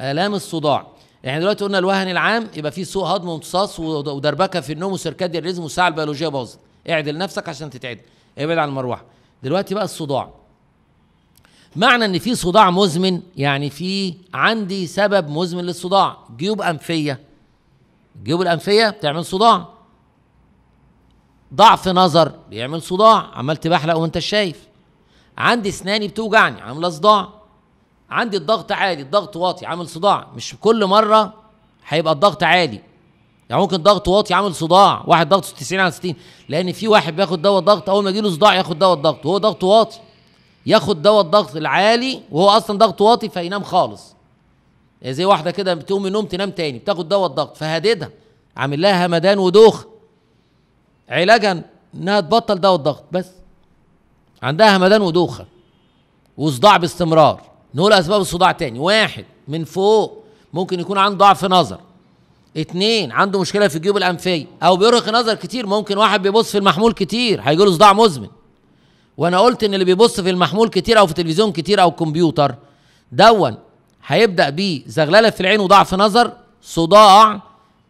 آلام الصداع يعني دلوقتي قلنا الوهن العام يبقى فيه سوء هضم وامتصاص ودربكه في النوم وسركاد الريزم والساعه البيولوجيه باظت اعدل نفسك عشان تتعدل ابعد عن المروحه دلوقتي بقى الصداع معنى ان في صداع مزمن يعني في عندي سبب مزمن للصداع جيوب انفيه الجيوب الانفيه بتعمل صداع ضعف نظر بيعمل صداع عمال تبحلق وانت شايف عندي اسناني بتوجعني عامله صداع عندي الضغط عالي الضغط واطي عامل صداع مش كل مره هيبقى الضغط عالي يعني ممكن ضغط واطي عامل صداع واحد ضغطه 90 على 60 لان في واحد بياخد دواء ضغط اول ما يجيله صداع ياخد دواء الضغط وهو ضغط واطي ياخد دواء الضغط العالي وهو اصلا ضغط واطي فينام خالص يعني زي واحده كده بتقوم من النوم تنام تاني بتاخد دواء الضغط فهددها عامل لها همدان ودوخ علاجا انها تبطل دواء الضغط بس عندها همدان ودوخه وصداع باستمرار نقول اسباب الصداع تاني واحد من فوق ممكن يكون عنده ضعف نظر اتنين عنده مشكله في الجيوب الانفيه او بيرهق نظر كتير ممكن واحد بيبص في المحمول كتير هيجيله صداع مزمن وانا قلت ان اللي بيبص في المحمول كتير او في التلفزيون كتير او الكمبيوتر دون هيبدا بيه زغلله في العين وضعف نظر صداع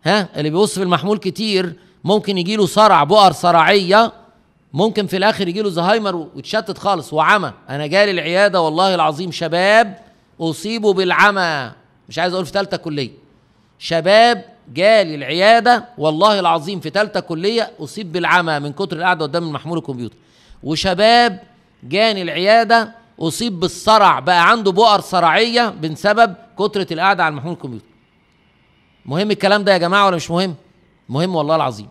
ها اللي بيبص في المحمول كتير ممكن يجيله صرع بؤر صرعيه ممكن في الاخر يجي له زهايمر ويتشتت خالص وعمى انا جالي العياده والله العظيم شباب اصيبوا بالعمى مش عايز اقول في ثالثه كليه شباب جالي العياده والله العظيم في ثالثه كليه اصيب بالعمى من كتر القعده قدام المحمول الكمبيوتر وشباب جاني العياده اصيب بالصرع بقى عنده بؤر صرعيه بسبب كتره القعده على المحمول الكمبيوتر مهم الكلام ده يا جماعه ولا مش مهم مهم والله العظيم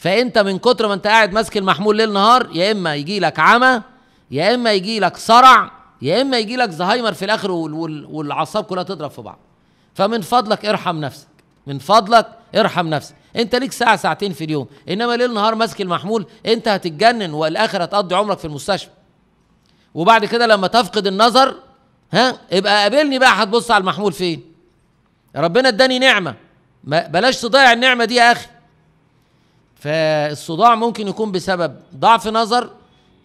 فانت من كتر ما انت قاعد ماسك المحمول ليل نهار يا اما يجي لك عمى يا اما يجي لك صرع يا اما يجي لك زهايمر في الاخر والاعصاب كلها تضرب في بعض فمن فضلك ارحم نفسك من فضلك ارحم نفسك انت ليك ساعه ساعتين في اليوم انما ليل نهار ماسك المحمول انت هتتجنن والاخر هتقضي عمرك في المستشفى وبعد كده لما تفقد النظر ها ابقى قابلني بقى هتبص على المحمول فين ربنا اداني نعمه بلاش تضيع النعمه دي يا اخي فالصداع ممكن يكون بسبب ضعف نظر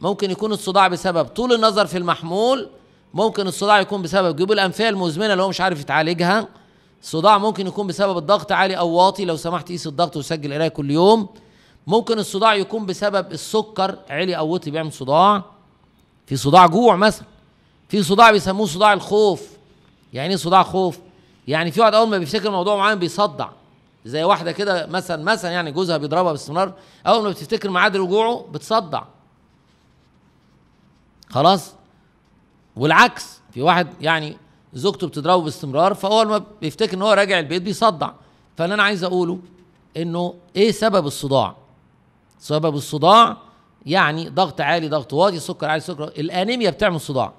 ممكن يكون الصداع بسبب طول النظر في المحمول ممكن الصداع يكون بسبب جيوب الانفيه المزمنه اللي هو مش عارف يتعالجها الصداع ممكن يكون بسبب الضغط عالي او واطي لو سمحت قيس الضغط وسجل قرايه كل يوم ممكن الصداع يكون بسبب السكر عالي او وطي بيعمل صداع في صداع جوع مثلا في صداع بيسموه صداع الخوف يعني ايه صداع خوف يعني في واحد اول ما بيفتكر موضوع معين بيصدع زي واحده كده مثلا مثلا يعني جوزها بيضربها باستمرار اول ما بتفتكر ميعاد رجوعه بتصدع خلاص والعكس في واحد يعني زوجته بتضربه باستمرار فاول ما بيفتكر ان هو راجع البيت بيصدع فاللي انا عايز اقوله انه ايه سبب الصداع سبب الصداع يعني ضغط عالي ضغط واطي سكر عالي سكر الانيميا بتعمل صداع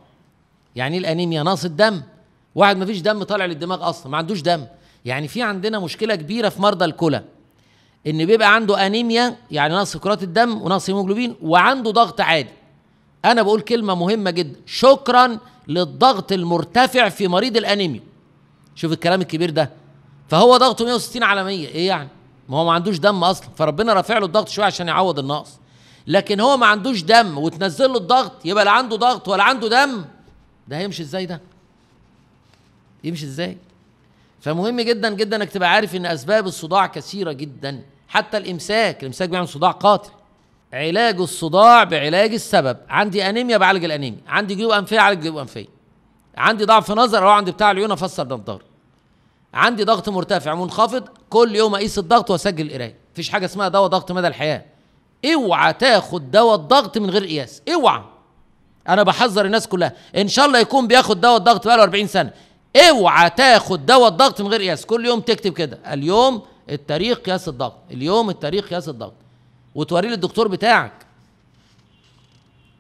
يعني ايه الانيميا ناقص الدم واحد ما فيش دم طالع للدماغ اصلا ما عندوش دم يعني في عندنا مشكله كبيره في مرضى الكلى ان بيبقى عنده انيميا يعني نقص كرات الدم ونقص هيموجلوبين وعنده ضغط عادي انا بقول كلمه مهمه جدا شكرا للضغط المرتفع في مريض الانيميا شوف الكلام الكبير ده فهو ضغطه 160 على 100 ايه يعني ما هو ما عندوش دم اصلا فربنا رافع له الضغط شويه عشان يعوض النقص لكن هو ما عندوش دم وتنزل له الضغط يبقى لا عنده ضغط ولا عنده دم ده هيمشي ازاي ده يمشي ازاي فمهم جدا جدا انك تبقى عارف ان اسباب الصداع كثيره جدا حتى الامساك الامساك بيعمل صداع قاتل علاج الصداع بعلاج السبب عندي انيميا بعالج الانيميا عندي جيوب انفيه اعالج جيوب انفيه عندي ضعف نظر او عندي بتاع العيون افسر نظار عندي ضغط مرتفع منخفض كل يوم اقيس الضغط واسجل القرايه مفيش حاجه اسمها دواء ضغط مدى الحياه اوعى تاخد دواء الضغط من غير قياس اوعى انا بحذر الناس كلها ان شاء الله يكون بياخد دواء الضغط بقاله 40 سنه اوعى تاخد دواء الضغط من غير قياس كل يوم تكتب كده اليوم التاريخ قياس الضغط اليوم التاريخ قياس الضغط وتوريه للدكتور بتاعك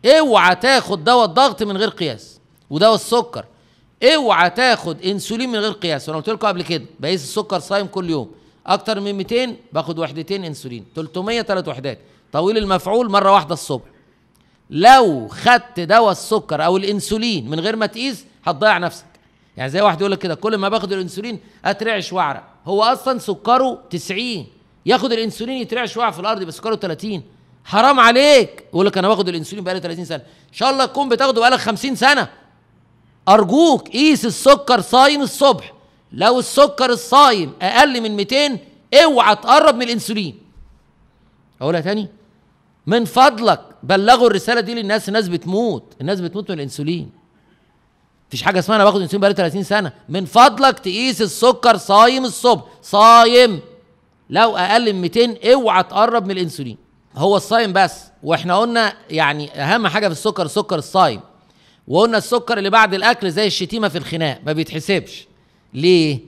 اوعى تاخد دواء الضغط من غير قياس ودواء السكر اوعى تاخد انسولين من غير قياس وانا قلت لكم قبل كده بقيس السكر صايم كل يوم اكتر من 200 باخد وحدتين انسولين 300 ثلاث وحدات طويل المفعول مره واحده الصبح لو خدت دواء السكر او الانسولين من غير ما تقيس هتضيع نفسك يعني زي واحد يقول لك كده كل ما باخد الانسولين اترعش واعرق هو اصلا سكره 90 ياخد الانسولين يترعش واعرق في الارض يبقى سكره 30 حرام عليك يقول لك انا باخد الانسولين بقالي 30 سنه ان شاء الله تكون بتاخده بقالك 50 سنه ارجوك قيس السكر صايم الصبح لو السكر الصايم اقل من 200 اوعى تقرب من الانسولين اقولها تاني من فضلك بلغوا الرساله دي للناس الناس بتموت الناس بتموت من الانسولين مفيش حاجه اسمها انا باخد انسولين بقالي 30 سنه من فضلك تقيس السكر صايم الصبح صايم لو اقل من 200 اوعى تقرب من الانسولين هو الصايم بس واحنا قلنا يعني اهم حاجه في السكر السكر الصايم وقلنا السكر اللي بعد الاكل زي الشتيمه في الخناق ما بيتحسبش ليه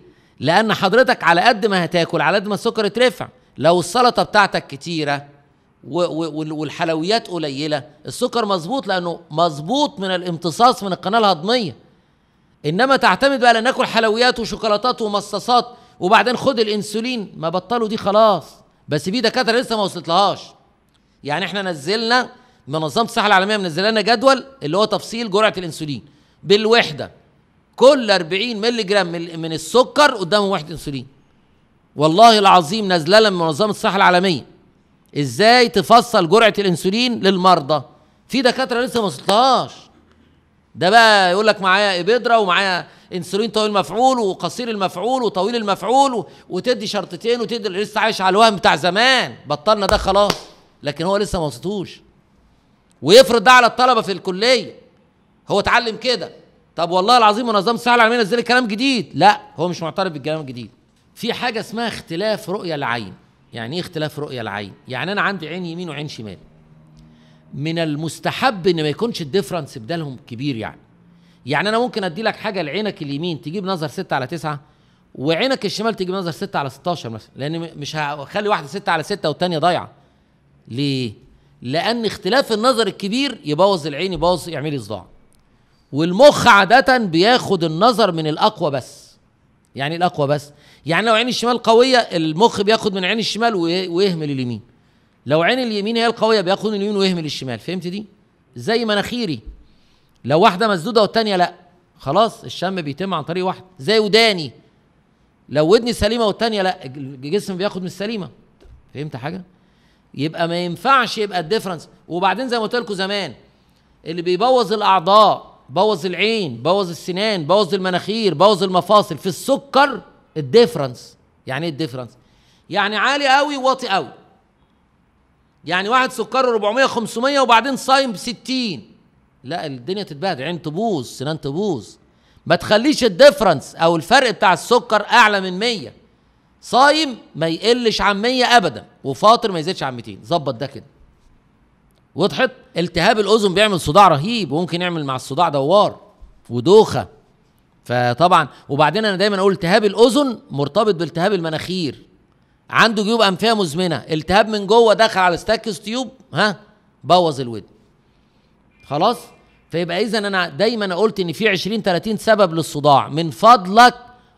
لان حضرتك على قد ما هتاكل على قد ما السكر اترفع لو السلطه بتاعتك كتيره والحلويات قليله السكر مظبوط لانه مظبوط من الامتصاص من القناه الهضميه انما تعتمد بقى ناكل حلويات وشوكولاتات ومصاصات وبعدين خد الانسولين ما بطلوا دي خلاص بس في دكاتره لسه ما وصلتلهاش يعني احنا نزلنا منظمه الصحه العالميه منزله لنا جدول اللي هو تفصيل جرعه الانسولين بالوحده كل 40 مللي جرام من السكر قدامه وحده انسولين والله العظيم نازله لنا من منظمه الصحه العالميه ازاي تفصل جرعه الانسولين للمرضى في دكاتره لسه ما وصلتهاش ده بقى يقول لك معايا ابيدرا ومعايا انسولين طويل المفعول وقصير المفعول وطويل المفعول وتدي شرطتين وتدي لسه عايش على الوهم بتاع زمان بطلنا ده خلاص لكن هو لسه ما وصلتوش ويفرض ده على الطلبه في الكليه هو اتعلم كده طب والله العظيم ونظام الصحه العالميه نزلت كلام جديد لا هو مش معترف بالكلام الجديد في حاجه اسمها اختلاف رؤيه العين يعني ايه اختلاف رؤيه العين يعني انا عندي عين يمين وعين شمال من المستحب ان ما يكونش الديفرنس بدالهم كبير يعني يعني انا ممكن ادي لك حاجه لعينك اليمين تجيب نظر 6 على 9 وعينك الشمال تجيب نظر 6 على 16 مثلا لان مش هخلي واحده 6 على 6 والثانيه ضايعه ليه لان اختلاف النظر الكبير يبوظ العين يبوظ يعمل لي صداع والمخ عاده بياخد النظر من الاقوى بس يعني إيه الاقوى بس يعني لو عين الشمال قويه المخ بياخد من عين الشمال ويهمل اليمين لو عين اليمين هي القويه بياخد اليمين ويهمل الشمال فهمت دي زي مناخيري لو واحده مسدوده والتانيه لا خلاص الشم بيتم عن طريق واحد زي وداني لو ودني سليمه والتانيه لا الجسم بياخد من السليمه فهمت حاجه يبقى ما ينفعش يبقى الديفرنس وبعدين زي ما قلت لكم زمان اللي بيبوظ الاعضاء بوظ العين بوظ السنان بوظ المناخير بوظ المفاصل في السكر الديفرنس يعني ايه الديفرنس يعني عالي قوي وواطي قوي يعني واحد سكره 400 500 وبعدين صايم ب 60 لا الدنيا تتبهدل عين تبوظ سنان تبوظ ما تخليش الديفرنس او الفرق بتاع السكر اعلى من 100 صايم ما يقلش عن 100 ابدا وفاطر ما يزيدش عن 200 ظبط ده كده وضحت التهاب الاذن بيعمل صداع رهيب وممكن يعمل مع الصداع دوار ودوخه فطبعا وبعدين انا دايما اقول التهاب الاذن مرتبط بالتهاب المناخير عنده جيوب انفيه مزمنه التهاب من جوه دخل على ستاكس تيوب ها بوظ الودن خلاص فيبقى اذا انا دايما قلت ان في 20 30 سبب للصداع من فضلك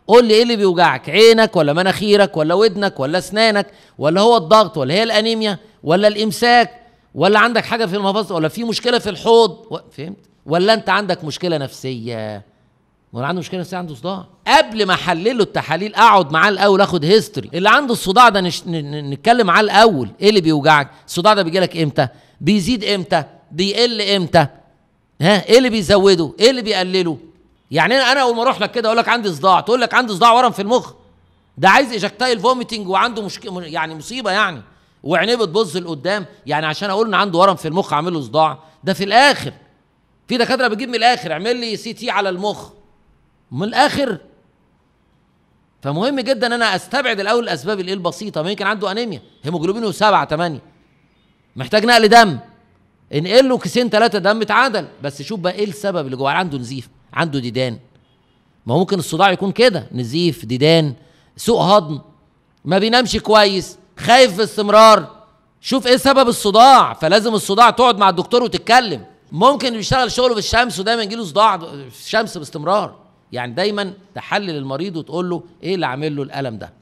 قول لي ايه اللي بيوجعك عينك ولا مناخيرك ولا ودنك ولا اسنانك ولا هو الضغط ولا هي الانيميا ولا الامساك ولا عندك حاجه في المفاصل ولا في مشكله في الحوض فهمت ولا انت عندك مشكله نفسيه وانا عنده مشكله نفسيه عنده صداع قبل ما احلل التحاليل اقعد معاه الاول اخد هيستوري اللي عنده الصداع ده نش... نتكلم معاه الاول ايه اللي بيوجعك الصداع ده بيجي لك امتى بيزيد امتى بيقل امتى ها ايه اللي بيزوده ايه اللي بيقلله يعني انا اول ما اروح لك كده اقول لك عندي صداع تقول لك عندي صداع ورم في المخ ده عايز اجكتايل فوميتنج وعنده مشكله يعني مصيبه يعني وعينيه بتبص لقدام يعني عشان اقول ان عنده ورم في المخ اعمل له صداع ده في الاخر في دكاتره بتجيب من الاخر اعمل لي سي تي على المخ من الاخر فمهم جدا انا استبعد الاول الاسباب الايه البسيطه ممكن يمكن عنده انيميا هيموجلوبينه 7 8 محتاج نقل دم انقل له كيسين ثلاثه دم اتعدل بس شوف بقى ايه السبب اللي جواه عنده نزيف عنده ديدان ما هو ممكن الصداع يكون كده نزيف ديدان سوء هضم ما بينامش كويس خايف باستمرار شوف ايه سبب الصداع فلازم الصداع تقعد مع الدكتور وتتكلم ممكن بيشتغل شغله في الشمس ودايما يجيله صداع في الشمس باستمرار يعني دايما تحلل المريض وتقول له ايه اللي عامل له الالم ده